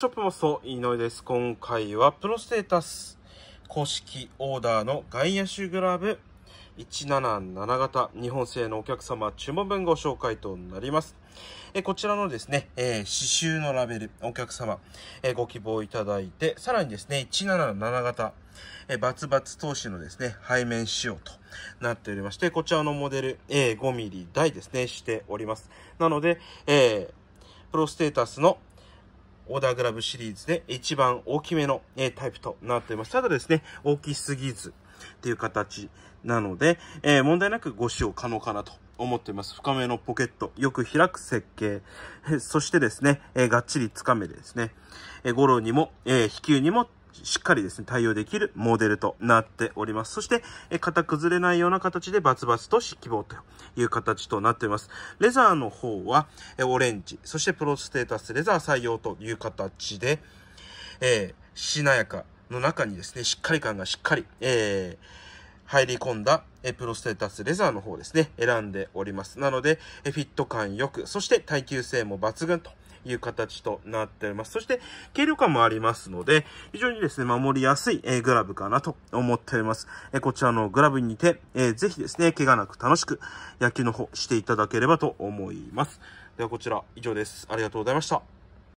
ショップモスト井上です。今回はプロステータス公式オーダーの外野手グラブ177型日本製のお客様注文分ご紹介となります。えこちらのですね、えー、刺繍のラベルお客様、えご希望いただいて、さらにですね、177型、えバツバツ投資のですね、背面仕様となっておりまして、こちらのモデル、a 5mm 台ですね、しております。なので、えー、プロステータスのオーダーグラブシリーズで一番大きめの、えタイプとなっています。ただですね、大きすぎずっていう形なので、えー、問題なくご使用可能かなと思っています。深めのポケット、よく開く設計、そしてですね、えー、がっちりつかめですね、えー、ゴロにも、えー、飛球にもしっかりですね、対応できるモデルとなっております。そして、え型崩れないような形でバツバツと湿気棒という形となっております。レザーの方は、えオレンジ、そしてプロステータスレザー採用という形で、えー、しなやかの中にですね、しっかり感がしっかり、えー入り込んだプロステータスレザーの方ですね、選んでおります。なので、フィット感よく、そして耐久性も抜群という形となっております。そして、軽量感もありますので、非常にですね、守りやすい、えグラブかなと思っております。えこちらのグラブにて、えぜひですね、怪我なく楽しく野球の方していただければと思います。ではこちら以上です。ありがとうございました。